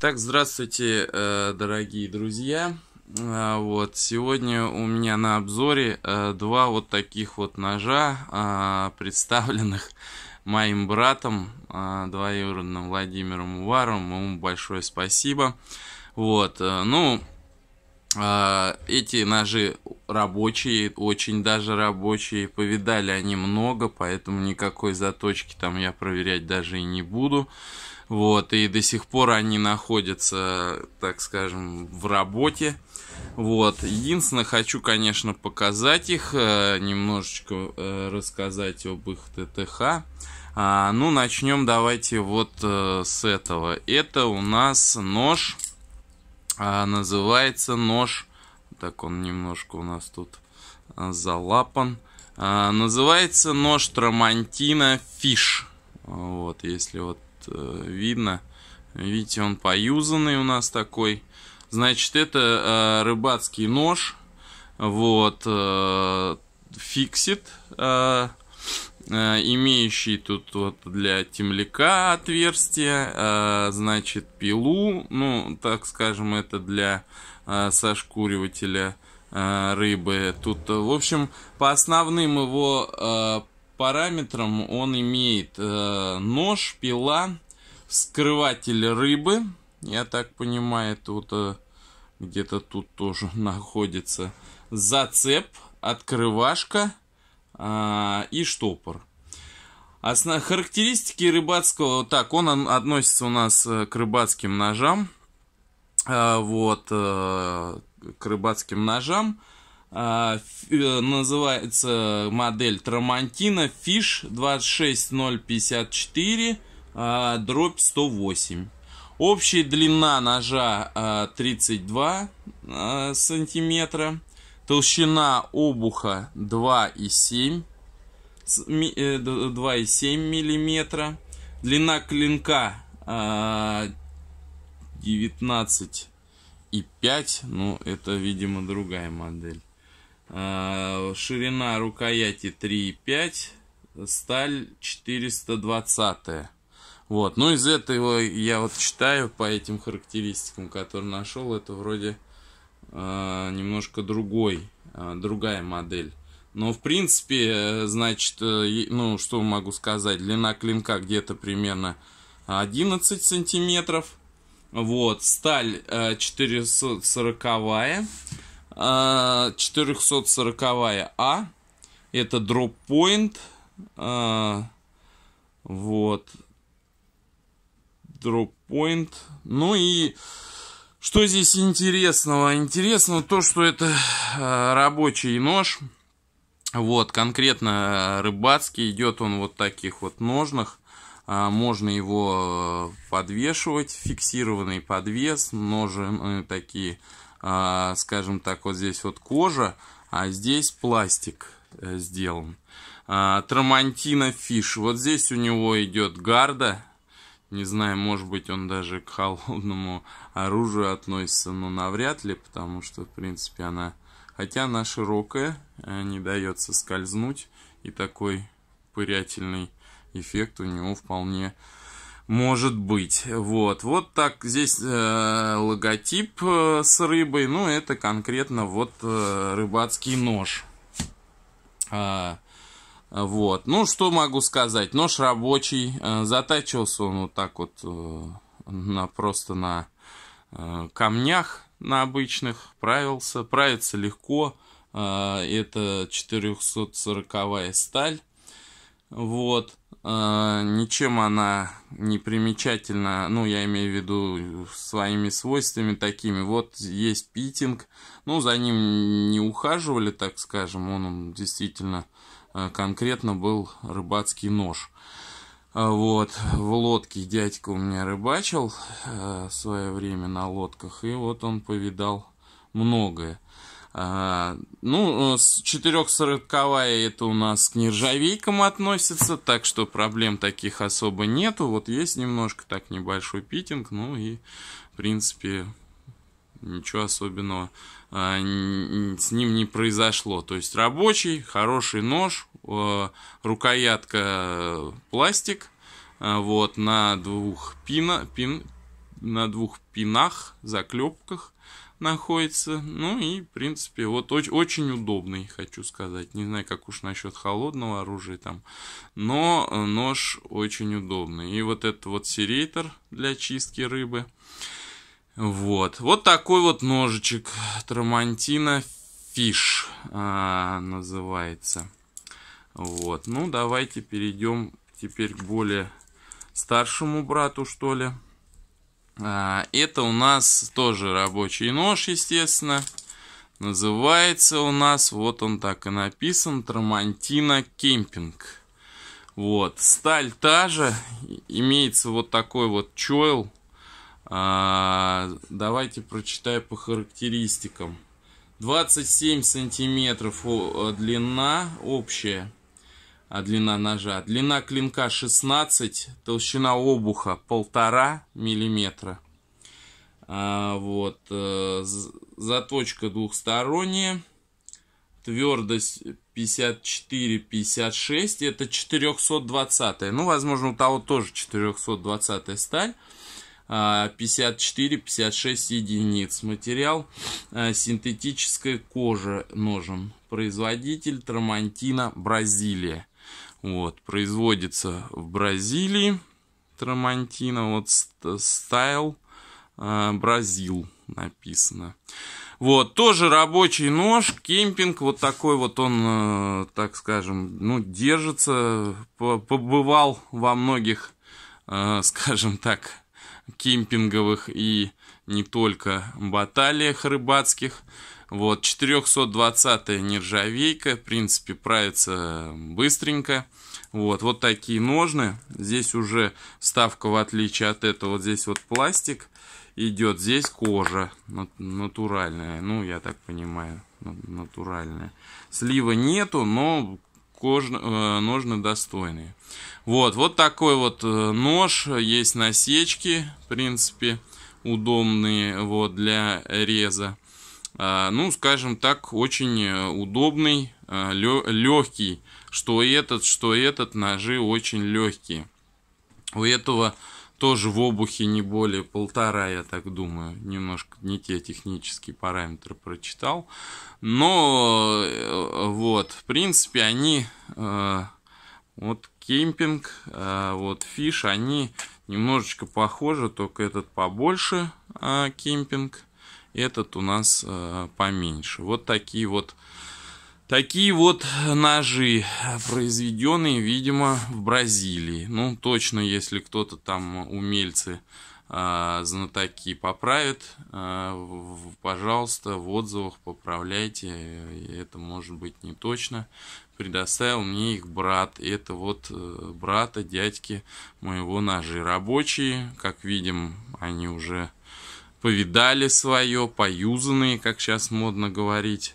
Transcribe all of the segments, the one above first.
Так, здравствуйте, э, дорогие друзья. Э, вот, сегодня у меня на обзоре э, два вот таких вот ножа, а, представленных моим братом, а, двоюродным Владимиром Уваром. Ему большое спасибо. Вот, ну, а, эти ножи рабочие, очень даже рабочие, повидали они много, поэтому никакой заточки там я проверять даже и не буду. Вот, и до сих пор они находятся, так скажем, в работе. Вот, единственное, хочу, конечно, показать их, э, немножечко э, рассказать об их ТТХ. А, ну, начнем давайте вот э, с этого. Это у нас нож, а, называется нож, так он немножко у нас тут залапан. А, называется нож Трамантина Фиш. Вот, если вот Э, видно. Видите, он поюзанный у нас такой. Значит, это э, рыбацкий нож. Вот. Э, фиксит. Э, э, имеющий тут вот для темляка отверстие, э, значит, пилу, ну, так скажем, это для э, сошкуривателя э, рыбы. Тут, в общем, по основным его параметрам он имеет э, нож, пила, вскрыватель рыбы. Я так понимаю, это э, где-то тут тоже находится. Зацеп, открывашка э, и штопор. Основ... Характеристики рыбацкого... Так, он относится у нас э, к рыбацким ножам. Э, вот, э, к рыбацким ножам. А, э, называется модель Трамантина Fish 26054 дробь 108. Общая длина ножа 32 а, а, сантиметра, толщина обуха 2,7 2,7 э, миллиметра, длина клинка 19,5, ну это, видимо, другая модель. А, ширина рукояти 3,5, сталь 420. Вот, ну из этого я вот читаю по этим характеристикам, которые нашел, это вроде э, немножко другой, э, другая модель. Но в принципе, э, значит, э, ну что могу сказать, длина клинка где-то примерно 11 сантиметров. Вот, сталь э, 440 440 а, а. Это дроп-поинт. А, вот. дроп point. Ну и что здесь интересного? Интересно то, что это а, рабочий нож. Вот, конкретно рыбацкий. Идет он вот таких вот ножных. Можно его подвешивать, фиксированный подвес, ножи э, такие а, скажем так, вот здесь вот кожа, а здесь пластик э, сделан. А, Трамантина фиш. Вот здесь у него идет гарда. Не знаю, может быть, он даже к холодному оружию относится, но навряд ли, потому что, в принципе, она... Хотя она широкая, э, не дается скользнуть и такой пырятельный эффект у него вполне может быть. Вот, вот так здесь э, логотип э, с рыбой, ну это конкретно вот э, рыбацкий нож. А, вот, ну что могу сказать, нож рабочий, э, затачивался он вот так вот э, на, просто на э, камнях, на обычных, правился, правится легко, э, это 440 сталь. Вот. Э, ничем она не примечательна, ну, я имею в виду своими свойствами такими. Вот есть питинг, ну, за ним не ухаживали, так скажем, он действительно э, конкретно был рыбацкий нож. А, вот, в лодке дядька у меня рыбачил э, в свое время на лодках, и вот он повидал многое. А, ну, э, с 440 это у нас к нержавейкам относится, так что проблем таких особо нету. Вот есть немножко так небольшой питинг, ну и, в принципе, ничего особенного а, с ним не произошло. То есть рабочий, хороший нож, э, рукоятка э, пластик, вот, на двух пина, пин, на двух пинах, заклепках находится. Ну и, в принципе, вот очень, очень удобный, хочу сказать. Не знаю, как уж насчет холодного оружия там, но э, нож очень удобный. И вот этот вот серейтор для чистки рыбы. Вот. Вот такой вот ножичек. Трамантина Фиш а, называется. Вот. Ну, давайте перейдем теперь к более старшему брату, что ли. А, это у нас тоже рабочий нож, естественно. Называется у нас, вот он так и написан, Трамантина Кемпинг. Вот, сталь та же, имеется вот такой вот чойл. А, давайте прочитаю по характеристикам. 27 сантиметров длина общая, а длина ножа. Длина клинка 16, толщина обуха 1,5 мм. А, вот, э, заточка двухсторонняя, твердость 54-56, это 420. Ну, возможно, у того тоже 420 сталь. 54-56 а, единиц. Материал э, синтетическая кожа ножем, Производитель Трамантина, Бразилия. Вот, производится в Бразилии. Трамантино, вот стайл э, Бразил написано. Вот, тоже рабочий нож, кемпинг, вот такой вот он, э, так скажем, ну, держится, побывал во многих, э, скажем так, кемпинговых и не только баталиях рыбацких. Вот, 420-я нержавейка, в принципе, правится быстренько. Вот, вот такие ножны. Здесь уже ставка в отличие от этого, вот здесь вот пластик идет. Здесь кожа натуральная, ну, я так понимаю, натуральная. Слива нету, но кож... Э, ножны достойные. Вот, вот такой вот э, нож. Есть насечки, в принципе, удобные вот для реза. А, ну, скажем так, очень э, удобный, э, легкий. Что этот, что этот, ножи очень легкие. У этого тоже в обухе не более полтора, я так думаю. Немножко не те технические параметры прочитал. Но э, вот, в принципе, они вот кемпинг, вот фиш, они немножечко похожи, только этот побольше кемпинг этот у нас э, поменьше. Вот такие вот Такие вот ножи, произведенные, видимо, в Бразилии. Ну, точно, если кто-то там умельцы, э, знатоки поправят, э, пожалуйста, в отзывах поправляйте. Э, это может быть не точно. Предоставил мне их брат. Это вот э, брата, дядьки моего ножи. Рабочие, как видим, они уже повидали свое, поюзанные, как сейчас модно говорить.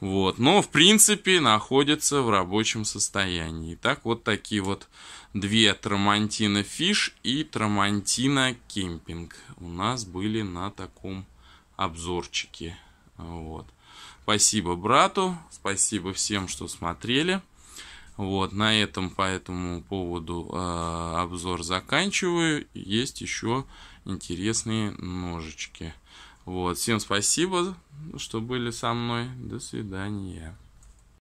Вот. Но, в принципе, находятся в рабочем состоянии. Итак, вот такие вот две Трамантина Фиш и Трамантина Кемпинг у нас были на таком обзорчике. Вот. Спасибо брату, спасибо всем, что смотрели. Вот, на этом по этому поводу э, обзор заканчиваю. Есть еще интересные ножички. Вот, всем спасибо, что были со мной. До свидания.